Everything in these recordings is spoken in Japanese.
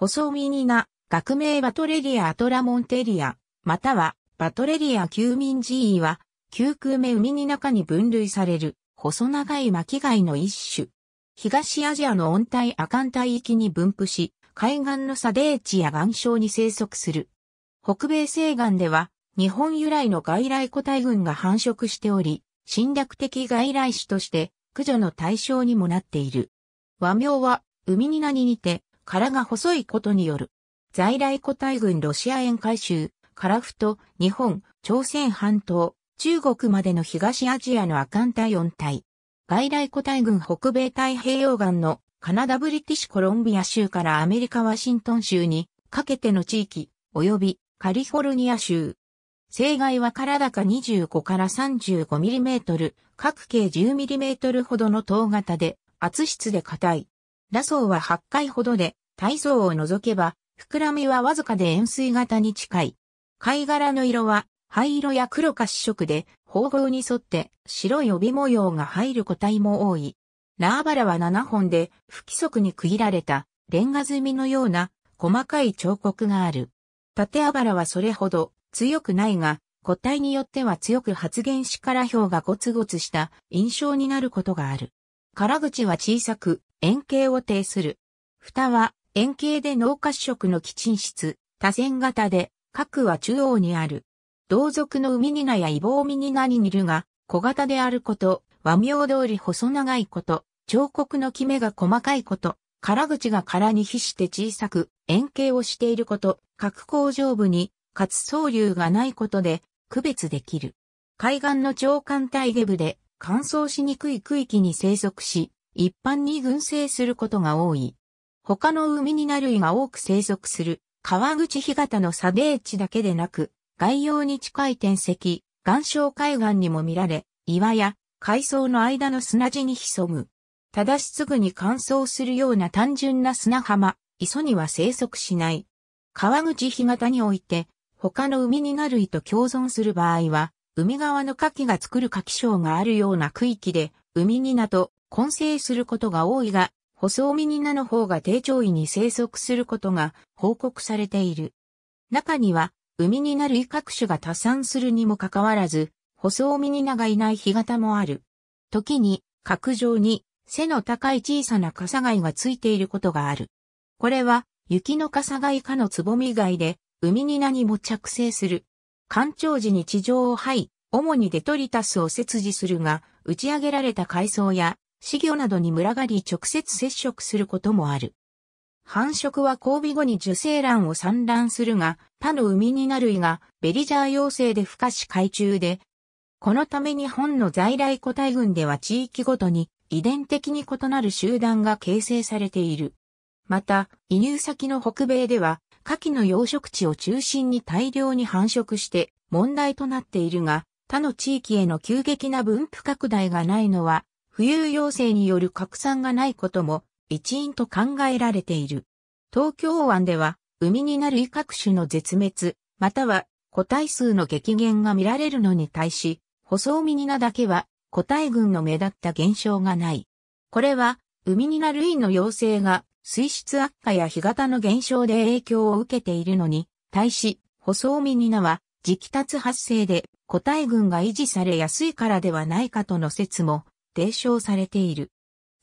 細身にな、学名バトレリア・アトラモンテリア、または、バトレリア・休眠寺位は、9空目海に中に分類される、細長い巻貝の一種。東アジアの温帯亜寒帯域に分布し、海岸の砂泥地や岩礁に生息する。北米西岸では、日本由来の外来個体群が繁殖しており、侵略的外来種として、駆除の対象にもなっている。和名は、海になに似て、殻が細いことによる。在来個体群ロシア沿海州、フト、日本、朝鮮半島、中国までの東アジアの亜寒帯温帯。外来個体群北米太平洋岸のカナダブリティッシュコロンビア州からアメリカワシントン州にかけての地域、及びカリフォルニア州。生害はか高25から35ミリメートル、各径10ミリメートルほどの等型で、圧質で硬い。ラソーは8回ほどで、体操を除けば、膨らみはわずかで円錐型に近い。貝殻の色は灰色や黒か紫色で、方向に沿って白い帯模様が入る個体も多い。ラーバラは7本で不規則に区切られたレンガ積みのような細かい彫刻がある。縦あばらはそれほど強くないが、個体によっては強く発言しから表がゴツゴツした印象になることがある。殻口は小さく、円形を呈する。蓋は円形で脳褐色の基沈室、多線型で、核は中央にある。同族の海ニナやイボウミニナに似るが、小型であること、和名通り細長いこと、彫刻のキメが細かいこと、空口が空に比して小さく、円形をしていること、各工上部に、かつ総流がないことで、区別できる。海岸の長官体下部で、乾燥しにくい区域に生息し、一般に群生することが多い。他の海になる類が多く生息する、川口干潟の砂泥地だけでなく、外洋に近い天石、岩礁海岸にも見られ、岩や海藻の間の砂地に潜む。ただしすぐに乾燥するような単純な砂浜、磯には生息しない。川口干潟において、他の海になる類と共存する場合は、海側の牡蠣が作る牡蠣礁があるような区域で、海になと混成することが多いが、細ミニナの方が低潮位に生息することが報告されている。中には、海になる威各種が多産するにもかかわらず、細ミニナがいない干潟もある。時に、角上に背の高い小さなカサガイがついていることがある。これは、雪のカサガイのつぼみ貝で、海になにも着生する。干潮時に地上を這い、主にデトリタスを切除するが、打ち上げられた海藻や死魚などに群がり直接接触することもある。繁殖は交尾後に受精卵を産卵するが、他の海になる胃がベリジャー幼生で孵化し海中で、このため日本の在来個体群では地域ごとに遺伝的に異なる集団が形成されている。また、移入先の北米では、夏季の養殖地を中心に大量に繁殖して問題となっているが、他の地域への急激な分布拡大がないのは、浮遊要請による拡散がないことも一因と考えられている。東京湾では、海になる異各種の絶滅、または個体数の激減が見られるのに対し、細海になだけは個体群の目立った現象がない。これは、海になる類の要請が水質悪化や干潟の減少で影響を受けているのに、対し、細海になは、直達発生で個体群が維持されやすいからではないかとの説も提唱されている。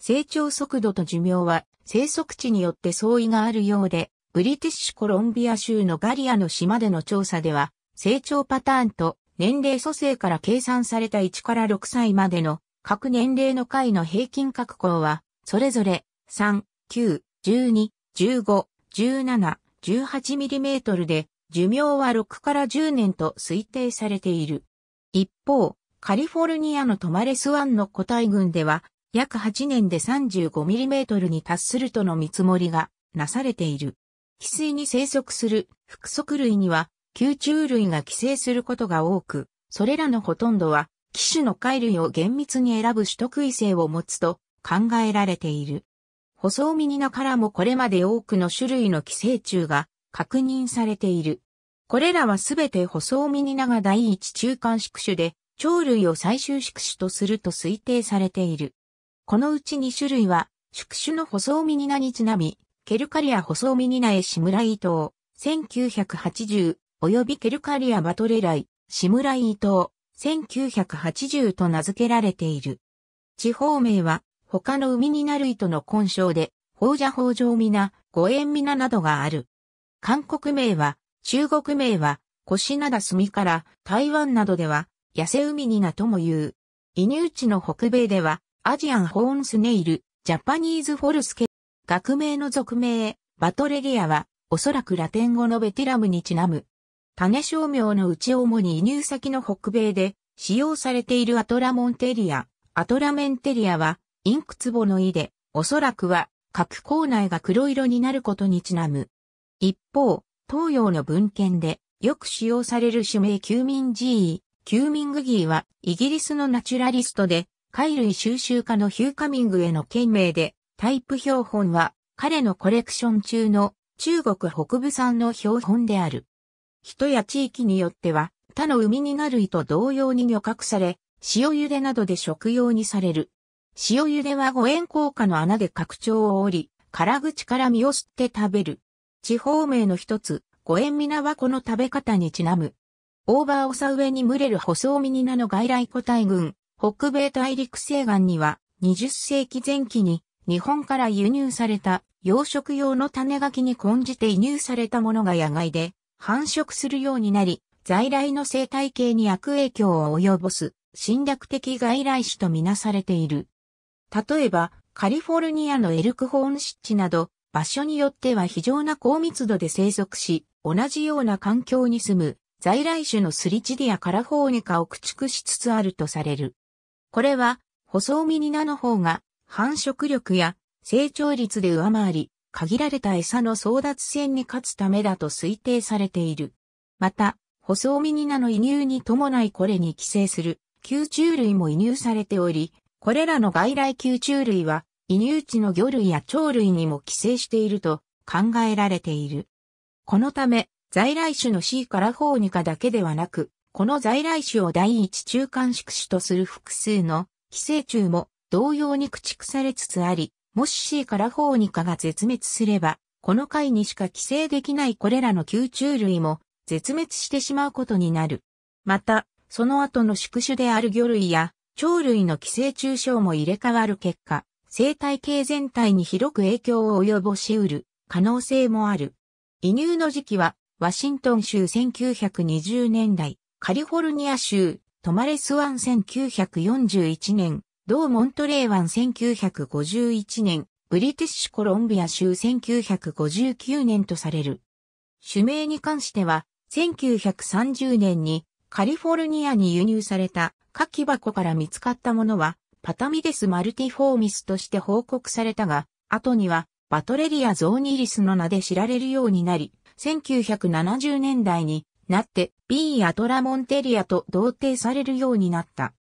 成長速度と寿命は生息地によって相違があるようで、ブリティッシュコロンビア州のガリアの島での調査では、成長パターンと年齢組成から計算された1から6歳までの各年齢の回の平均確保は、それぞれ3、9、12、15、17、18mm で、寿命は6から10年と推定されている。一方、カリフォルニアのトマレス湾の個体群では、約8年で 35mm に達するとの見積もりがなされている。翡翠に生息する複足類には、吸虫類が寄生することが多く、それらのほとんどは、機種の貝類を厳密に選ぶ取得異性を持つと考えられている。細ミニナからもこれまで多くの種類の寄生虫が確認されている。これらはすべて細ミニナが第一中間宿主で、鳥類を最終宿主とすると推定されている。このうち2種類は、宿主の細尾ミニナにちなみ、ケルカリア細尾ミニナエシムライ島、藤、1980、及びケルカリアバトレライ、シムライ伊藤、1980と名付けられている。地方名は、他の海になる糸の根性で、宝者宝城皆、五円皆などがある。韓国名は、中国名は、コシナダスミから、台湾などでは、痩せ海ニナとも言う。移入地の北米では、アジアンホーンスネイル、ジャパニーズフォルスケ、学名の俗名、バトレリアは、おそらくラテン語のベテラムにちなむ。種商名のうち主に移入先の北米で、使用されているアトラモンテリア。アトラメンテリアは、インクツボの意で、おそらくは、核口内が黒色になることにちなむ。一方、東洋の文献で、よく使用される種名休眠 G、キューミングギーはイギリスのナチュラリストで、貝類収集家のヒューカミングへの件名で、タイプ標本は彼のコレクション中の中国北部産の標本である。人や地域によっては他の海になると同様に漁獲され、塩茹でなどで食用にされる。塩茹では五円硬果の穴で拡張を折り、辛口から身を吸って食べる。地方名の一つ、五円皆はこの食べ方にちなむ。オーバーオサ上に群れる細身ニナの外来個体群、北米大陸西岸には、20世紀前期に、日本から輸入された養殖用の種ガキに混じて輸入されたものが野外で繁殖するようになり、在来の生態系に悪影響を及ぼす侵略的外来種とみなされている。例えば、カリフォルニアのエルクホーン湿地など、場所によっては非常な高密度で生息し、同じような環境に住む在来種のスリチディアカラフォーニカを駆逐しつつあるとされる。これは、細身ニナの方が繁殖力や成長率で上回り、限られた餌の争奪戦に勝つためだと推定されている。また、細身にナの移入に伴いこれに寄生する、吸虫類も移入されており、これらの外来吸虫類は、移入地の魚類や鳥類にも寄生していると考えられている。このため、在来種の C からフォーニカだけではなく、この在来種を第一中間宿主とする複数の寄生虫も同様に駆逐されつつあり、もし C からフォーニカが絶滅すれば、この回にしか寄生できないこれらの吸虫類も絶滅してしまうことになる。また、その後の宿主である魚類や鳥類の寄生虫症も入れ替わる結果、生態系全体に広く影響を及ぼしうる可能性もある。移入の時期はワシントン州1920年代、カリフォルニア州、トマレス湾1941年、同モントレー湾1951年、ブリティッシュコロンビア州1959年とされる。種名に関しては、1930年にカリフォルニアに輸入された火器箱から見つかったものは、パタミデス・マルティフォーミスとして報告されたが、後にはバトレリア・ゾーニリスの名で知られるようになり、1970年代になって B アトラモンテリアと同定されるようになった。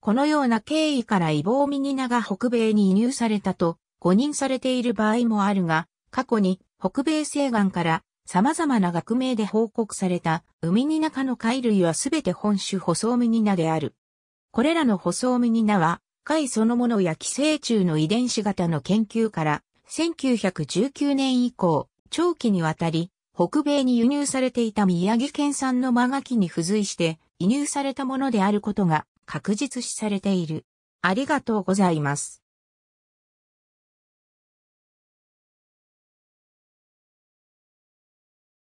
このような経緯からイボウミニナが北米に移入されたと誤認されている場合もあるが、過去に北米西岸から様々な学名で報告されたウミニナ科の貝類はすべて本種ホソウミニナである。これらのホソウミニナは貝そのものや寄生虫の遺伝子型の研究から1919年以降長期にわたり北米に輸入されていた宮城県産のマガキに付随して輸入されたものであることが確実視されている。ありがとうございます。